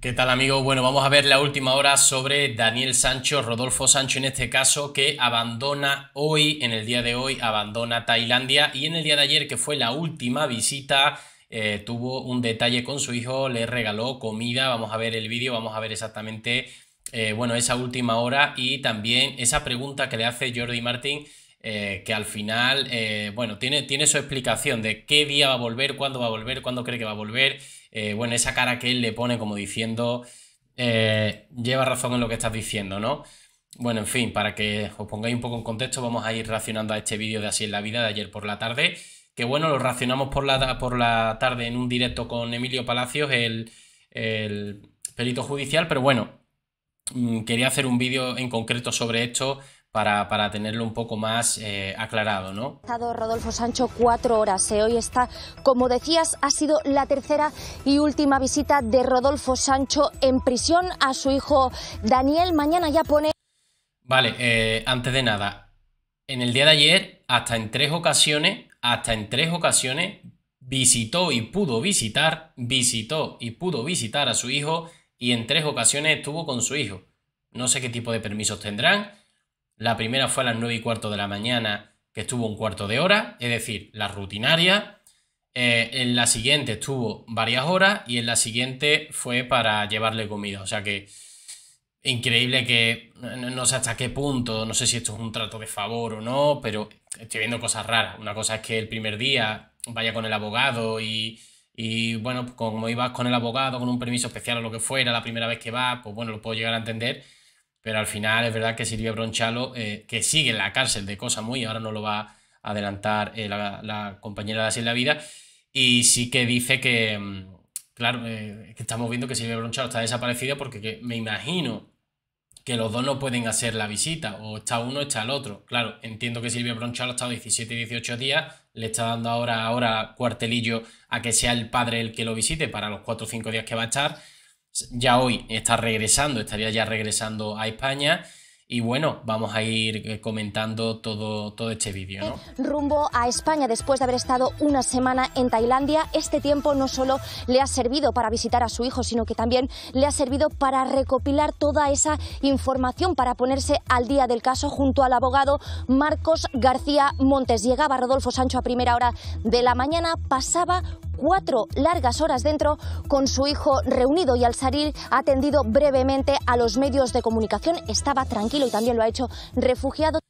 ¿Qué tal amigos? Bueno, vamos a ver la última hora sobre Daniel Sancho, Rodolfo Sancho en este caso, que abandona hoy, en el día de hoy, abandona Tailandia y en el día de ayer, que fue la última visita, eh, tuvo un detalle con su hijo, le regaló comida, vamos a ver el vídeo, vamos a ver exactamente, eh, bueno, esa última hora y también esa pregunta que le hace Jordi Martín eh, que al final, eh, bueno, tiene, tiene su explicación de qué día va a volver, cuándo va a volver, cuándo cree que va a volver. Eh, bueno, esa cara que él le pone como diciendo, lleva razón en lo que estás diciendo, ¿no? Bueno, en fin, para que os pongáis un poco en contexto, vamos a ir reaccionando a este vídeo de Así en la Vida de ayer por la tarde, que bueno, lo reaccionamos por la, por la tarde en un directo con Emilio Palacios, el, el perito judicial, pero bueno, mm, quería hacer un vídeo en concreto sobre esto para, para, tenerlo un poco más eh, aclarado, ¿no? Estado Rodolfo Sancho cuatro horas. Eh. Hoy está, como decías, ha sido la tercera y última visita de Rodolfo Sancho en prisión a su hijo Daniel. Mañana ya pone. Vale, eh, antes de nada, en el día de ayer, hasta en tres ocasiones, hasta en tres ocasiones, visitó y pudo visitar, visitó y pudo visitar a su hijo y en tres ocasiones estuvo con su hijo. No sé qué tipo de permisos tendrán la primera fue a las 9 y cuarto de la mañana, que estuvo un cuarto de hora, es decir, la rutinaria. Eh, en la siguiente estuvo varias horas y en la siguiente fue para llevarle comida. O sea que increíble que no, sé hasta qué punto, no sé si esto es un trato de favor o no, pero estoy viendo cosas raras. Una cosa es que el primer día vaya con el abogado y, bueno, como ibas con el abogado, con un permiso especial o lo que fuera, la primera vez que va, pues bueno, lo puedo llegar a entender pero al final es verdad que Silvia Bronchalo, eh, que sigue en la cárcel de cosa muy, ahora no lo va a adelantar eh, la, compañera de Así la Vida, y sí que dice que, mm, claro, eh, que estamos viendo que Silvia Bronchalo está desaparecida porque me imagino que los dos no pueden hacer la visita, o está uno, está el otro. Claro, entiendo que Silvia Bronchalo ha estado 17, 18 días, le está dando ahora, ahora cuartelillo a que sea el padre el que lo visite para los 4 o 5 días que va a estar ya hoy está regresando, estaría ya regresando a España. Y bueno, vamos a ir eh, comentando todo, todo este vídeo. ¿no? Eh, rumbo a España, después de haber estado una semana en Tailandia, este tiempo no solo le ha servido para visitar a su hijo, sino que también le ha servido para recopilar toda esa información, para ponerse al día del caso junto al abogado Marcos García Montes. Llegaba Rodolfo Sancho a primera hora de la mañana, pasaba cuatro largas horas dentro con su hijo reunido y al salir ha atendido brevemente a los medios de comunicación. Estaba tranquilo y también lo ha hecho refugiado.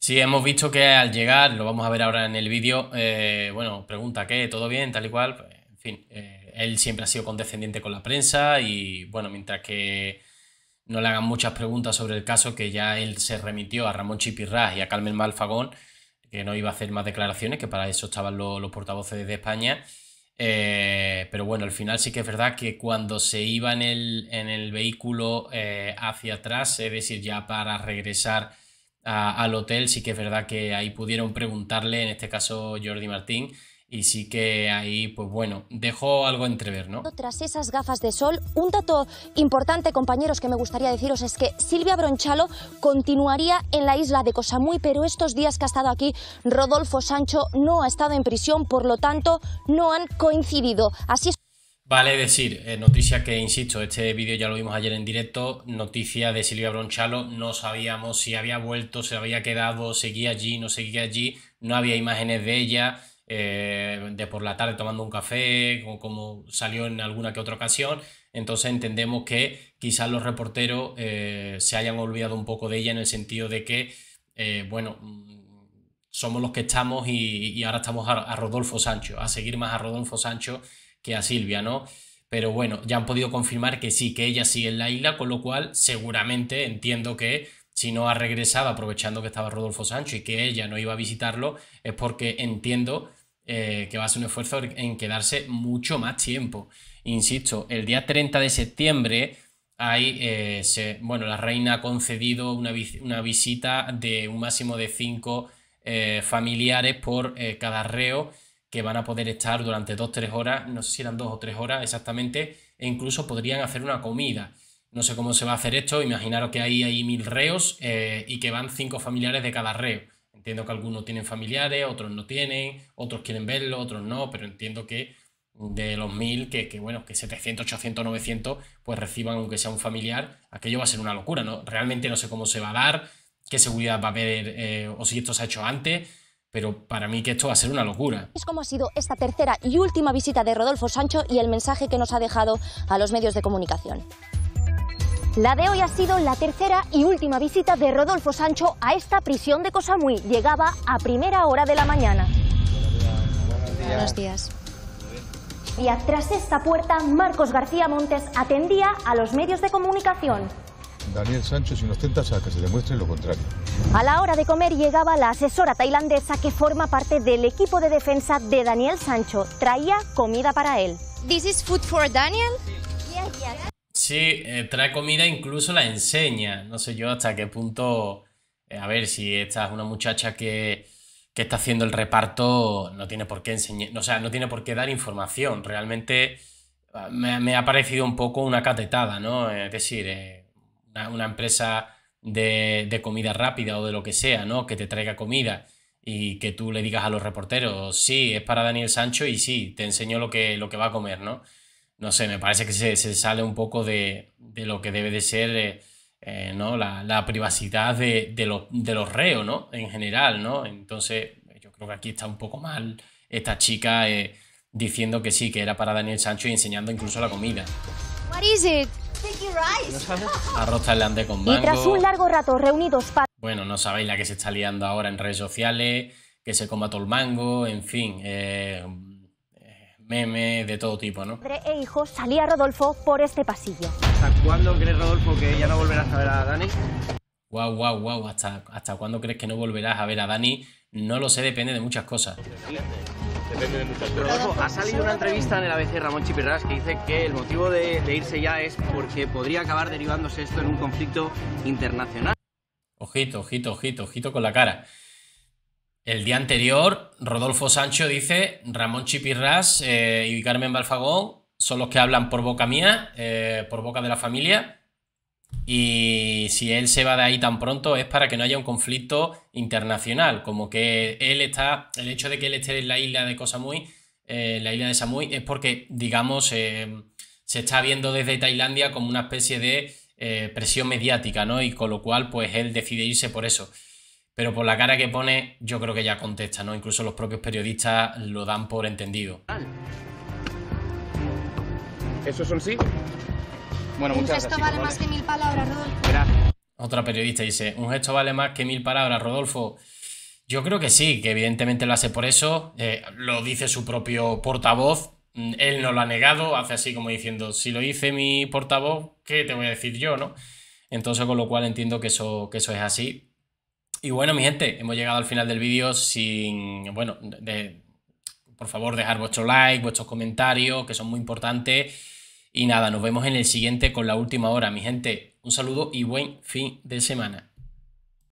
Sí, hemos visto que al llegar, lo vamos a ver ahora en el vídeo, eh, bueno, pregunta qué, todo bien, tal y cual, en fin, eh, él siempre ha sido condescendiente con la prensa y bueno, mientras que no le hagan muchas preguntas sobre el caso, que ya él se remitió a Ramón Chipirras y a Carmen Malfagón, que no iba a hacer más declaraciones, que para eso estaban los portavoces de España. Eh, pero bueno, al final sí que es verdad que cuando se iba en el, vehículo eh, hacia atrás, es decir, ya para regresar al hotel, sí que es verdad que ahí pudieron preguntarle, en este caso Jordi Martín, y sí que ahí, pues bueno, dejó algo entrever, ¿no? Tras esas gafas de sol, un dato importante, compañeros, que me gustaría deciros es que Silvia Bronchalo continuaría en la isla de Cosamuy, pero estos días que ha estado aquí, Rodolfo Sancho no ha estado en prisión, por lo tanto, no han coincidido. Así es. Vale decir, eh, noticia que, insisto, este vídeo ya lo vimos ayer en directo, noticia de Silvia Bronchalo, no sabíamos si había vuelto, se había quedado, seguía allí, no seguía allí, no había imágenes de ella, eh, de por la tarde tomando un café, como salió en alguna que otra ocasión. Entonces entendemos que quizás los reporteros eh, se hayan olvidado un poco de ella en el sentido de que, eh, bueno, mm, somos los que estamos y, ahora estamos a, Rodolfo Sancho, a seguir más a Rodolfo Sancho que a Silvia, ¿no? Pero bueno, ya han podido confirmar que sí, que ella sigue en la isla, con lo cual seguramente entiendo que si no ha regresado aprovechando que estaba Rodolfo Sancho y que ella no iba a visitarlo, es porque entiendo eh, que va a ser un esfuerzo en quedarse mucho más tiempo. Insisto, el día 30 de septiembre hay, eh, bueno, la reina ha concedido una, visita de un máximo de cinco eh, familiares por cada reo que van a poder estar durante dos, tres horas, no sé si eran dos o tres horas exactamente, e incluso podrían hacer una comida. No sé cómo se va a hacer esto, imaginaros que ahí hay mil reos y que van cinco familiares de cada reo Entiendo que algunos tienen familiares, otros no tienen, otros quieren verlo, otros no, pero entiendo que de los mil que, bueno, que 700, 800, 900, pues reciban aunque sea un familiar, aquello va a ser una locura, ¿no? Realmente no sé cómo se va a dar, qué seguridad va a haber eh, o si esto se ha hecho antes, pero para mí que esto va a ser una locura. Es como ha sido esta tercera y última visita de Rodolfo Sancho y el mensaje que nos ha dejado a los medios de comunicación. La de hoy ha sido la tercera y última visita de Rodolfo Sancho a esta prisión de Cosamuy. Llegaba a primera hora de la mañana. Buenos días. Y tras esta puerta, Marcos García Montes atendía a los medios de comunicación. Daniel Sancho, sin ostentas, a que se demuestre lo contrario. A la hora de comer llegaba la asesora tailandesa que forma parte del equipo de defensa de Daniel Sancho. Traía comida para él. This is food for Daniel. Sí, eh, trae comida, incluso la enseña. No sé yo hasta qué punto. Eh, a ver, si esta es una muchacha que, que está haciendo el reparto, no tiene por qué enseñar. O sea, no tiene por qué dar información. Realmente eh, me, me ha parecido un poco una catetada, ¿no? Es decir, una, empresa de, de comida rápida o de lo que sea, ¿no? Que te traiga comida y que tú le digas a los reporteros, sí, es para Daniel Sancho y sí, te enseño lo que, lo que va a comer, ¿no? no sé, me parece que se, sale un poco de, lo que debe de ser eh, eh, la, privacidad de, de, de, los reos, ¿no? En general, ¿no? Entonces, yo creo que aquí está un poco mal esta chica eh, diciendo que sí, que era para Daniel Sancho y enseñando incluso la comida. What is it? Arroz tailandés con mango. un largo rato reunidos Bueno, no sabéis la que se está liando ahora en redes sociales, que se coma todo el mango, en fin meme de todo tipo, ¿no? e hijo salía Rodolfo por este pasillo. ¿Hasta cuándo crees, Rodolfo, que ya no volverás a ver a Dani? Guau, guau, guau, ¿hasta, hasta cuándo crees que no volverás a ver a Dani? No lo sé, depende de muchas cosas. Depende de muchas cosas. Rodolfo, ha salido una entrevista en el ABC Ramón Chiperras que dice que el motivo de irse ya es porque podría acabar derivándose esto en un conflicto internacional. Ojito, ojito, ojito, ojito con la cara. El día anterior, Rodolfo Sancho dice, Ramón Chipirras eh, y Carmen Balfagón son los que hablan por boca mía, eh, por boca de la familia. Y si él se va de ahí tan pronto es para que no haya un conflicto internacional, como que él está, el hecho de que él esté en la isla de Kosamui, eh, la isla de Samui, es porque, digamos, se está viendo desde Tailandia como una especie de presión mediática, ¿no? Y con lo cual, pues él decide irse por eso. Pero por la cara que pone, yo creo que ya contesta, ¿no? Incluso los propios periodistas lo dan por entendido. ¿Eso es sí? Bueno, muchas gracias. Un gesto vale más que mil palabras, Rodolfo. Gracias. Otra periodista dice, un gesto vale más que mil palabras, Rodolfo. Yo creo que sí, que evidentemente lo hace por eso. Eh, lo dice su propio portavoz. Mm, él no lo ha negado, hace así como diciendo, si lo dice mi portavoz, ¿qué te voy a decir yo, no? Entonces, con lo cual entiendo que eso, que eso es así y bueno, mi gente, hemos llegado al final del vídeo sin, bueno, por favor dejar vuestro like, vuestros comentarios, que son muy importantes. Y nada, nos vemos en el siguiente con la última hora, mi gente. Un saludo y buen fin de semana.